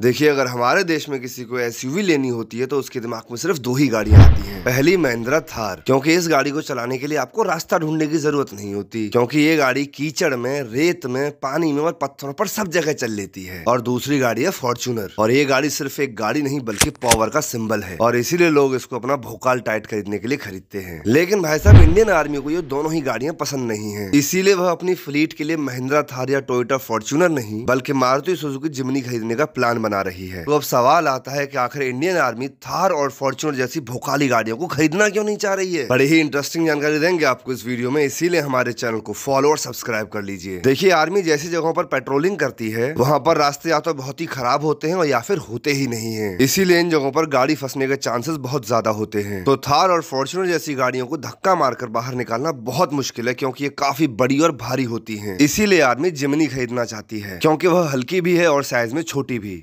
देखिए अगर हमारे देश में किसी को एसयूवी लेनी होती है तो उसके दिमाग में सिर्फ दो ही गाड़ियां आती हैं पहली महिंद्रा थार क्योंकि इस गाड़ी को चलाने के लिए आपको रास्ता ढूंढने की जरूरत नहीं होती क्योंकि ये गाड़ी कीचड़ में रेत में पानी में और पत्थरों पर सब जगह चल लेती है और दूसरी गाड़ी है फॉर्चूनर और ये गाड़ी सिर्फ एक गाड़ी नहीं बल्कि पावर का सिंबल है और इसीलिए लोग इसको अपना भोकाल टाइट खरीदने के लिए खरीदते हैं लेकिन भाई साहब इंडियन आर्मी को ये दोनों ही गाड़ियां पसंद नहीं है इसीलिए वह अपनी फ्लीट के लिए महिंद्रा थार या टोयटा फॉर्चूनर नहीं बल्कि मारुति सुजुकी जिमनी खरीदने का प्लान बना रही है तो अब सवाल आता है कि आखिर इंडियन आर्मी थार और फॉर्चुनर जैसी भोकाली गाड़ियों को खरीदना क्यों नहीं चाह रही है बड़ी ही इंटरेस्टिंग जानकारी देंगे आपको इस वीडियो में इसीलिए हमारे चैनल को फॉलो और सब्सक्राइब कर लीजिए देखिए आर्मी जैसी जगहों पर पेट्रोलिंग करती है वहाँ पर रास्ते या तो बहुत ही खराब होते हैं और या फिर होते ही नहीं है इसीलिए इन जगहों पर गाड़ी फंसने के चांसेस बहुत ज्यादा होते हैं तो थार और फॉर्चुनर जैसी गाड़ियों को धक्का मारकर बाहर निकालना बहुत मुश्किल है क्योंकि ये काफी बड़ी और भारी होती है इसीलिए आर्मी जिमनी खरीदना चाहती है क्योंकि वह हल्की भी है और साइज में छोटी भी